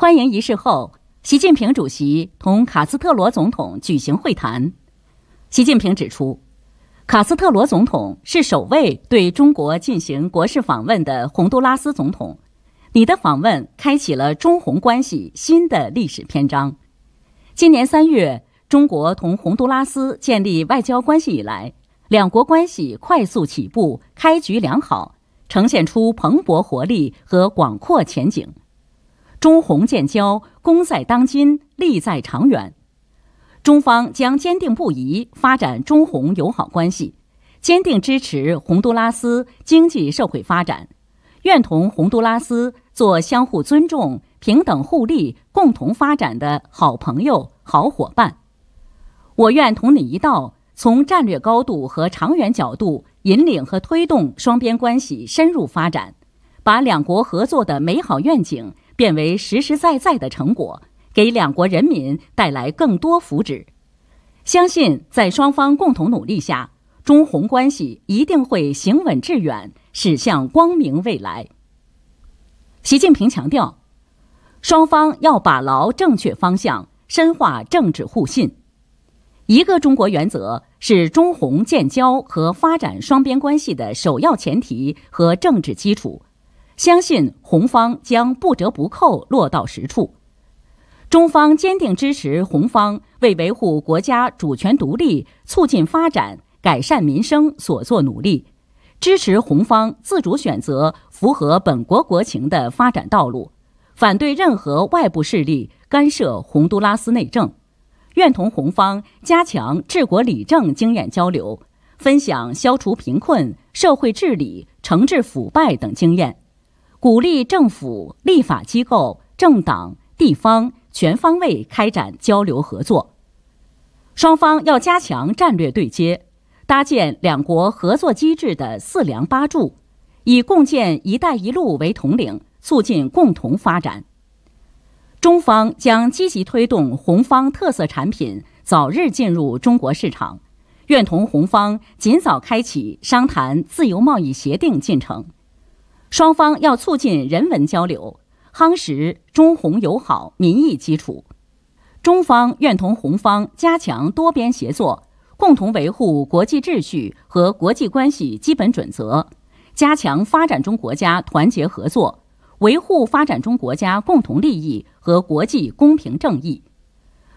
欢迎仪式后，习近平主席同卡斯特罗总统举行会谈。习近平指出，卡斯特罗总统是首位对中国进行国事访问的洪都拉斯总统，你的访问开启了中红关系新的历史篇章。今年三月，中国同洪都拉斯建立外交关系以来，两国关系快速起步，开局良好，呈现出蓬勃活力和广阔前景。中红建交，功在当今，利在长远。中方将坚定不移发展中红友好关系，坚定支持洪都拉斯经济社会发展，愿同洪都拉斯做相互尊重、平等互利、共同发展的好朋友、好伙伴。我愿同你一道，从战略高度和长远角度，引领和推动双边关系深入发展，把两国合作的美好愿景。变为实实在在的成果，给两国人民带来更多福祉。相信在双方共同努力下，中红关系一定会行稳致远，驶向光明未来。习近平强调，双方要把牢正确方向，深化政治互信。一个中国原则是中红建交和发展双边关系的首要前提和政治基础。相信红方将不折不扣落到实处。中方坚定支持红方为维护国家主权独立、促进发展、改善民生所作努力，支持红方自主选择符合本国国情的发展道路，反对任何外部势力干涉洪都拉斯内政，愿同红方加强治国理政经验交流，分享消除贫困、社会治理、惩治腐败等经验。鼓励政府、立法机构、政党、地方全方位开展交流合作，双方要加强战略对接，搭建两国合作机制的“四梁八柱”，以共建“一带一路”为统领，促进共同发展。中方将积极推动红方特色产品早日进入中国市场，愿同红方尽早开启商谈自由贸易协定进程。双方要促进人文交流，夯实中红友好民意基础。中方愿同红方加强多边协作，共同维护国际秩序和国际关系基本准则，加强发展中国家团结合作，维护发展中国家共同利益和国际公平正义。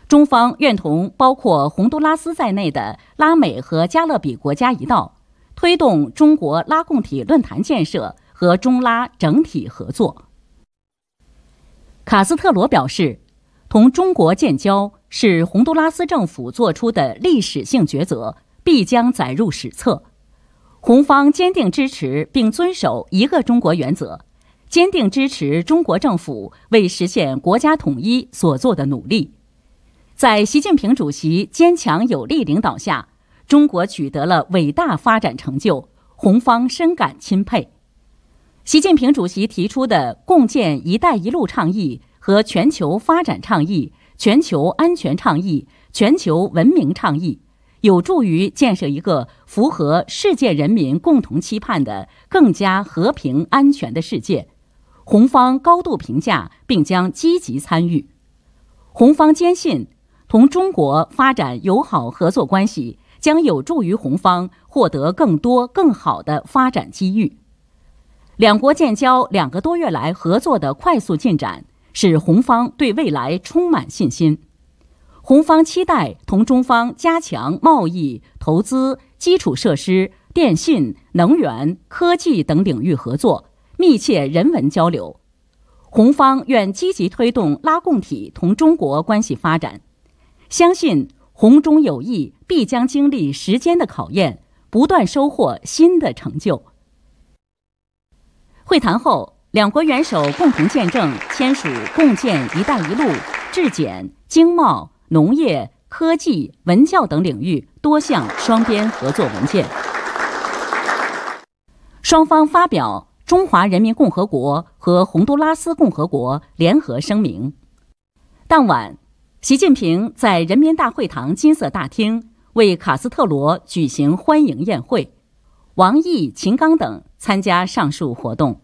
中方愿同包括洪都拉斯在内的拉美和加勒比国家一道，推动中国拉共体论坛建设。和中拉整体合作，卡斯特罗表示，同中国建交是洪都拉斯政府做出的历史性抉择，必将载入史册。洪方坚定支持并遵守一个中国原则，坚定支持中国政府为实现国家统一所做的努力。在习近平主席坚强有力领导下，中国取得了伟大发展成就，洪方深感钦佩。习近平主席提出的共建“一带一路”倡议和全球发展倡议、全球安全倡议、全球文明倡议，有助于建设一个符合世界人民共同期盼的更加和平安全的世界。红方高度评价，并将积极参与。红方坚信，同中国发展友好合作关系，将有助于红方获得更多、更好的发展机遇。两国建交两个多月来，合作的快速进展使红方对未来充满信心。红方期待同中方加强贸易、投资、基础设施、电信、能源、科技等领域合作，密切人文交流。红方愿积极推动拉共体同中国关系发展，相信红中友谊必将经历时间的考验，不断收获新的成就。会谈后，两国元首共同见证签署共建“一带一路”、质检、经贸、农业、科技、文教等领域多项双边合作文件。双方发表《中华人民共和国和洪都拉斯共和国联合声明》。当晚，习近平在人民大会堂金色大厅为卡斯特罗举行欢迎宴会，王毅、秦刚等参加上述活动。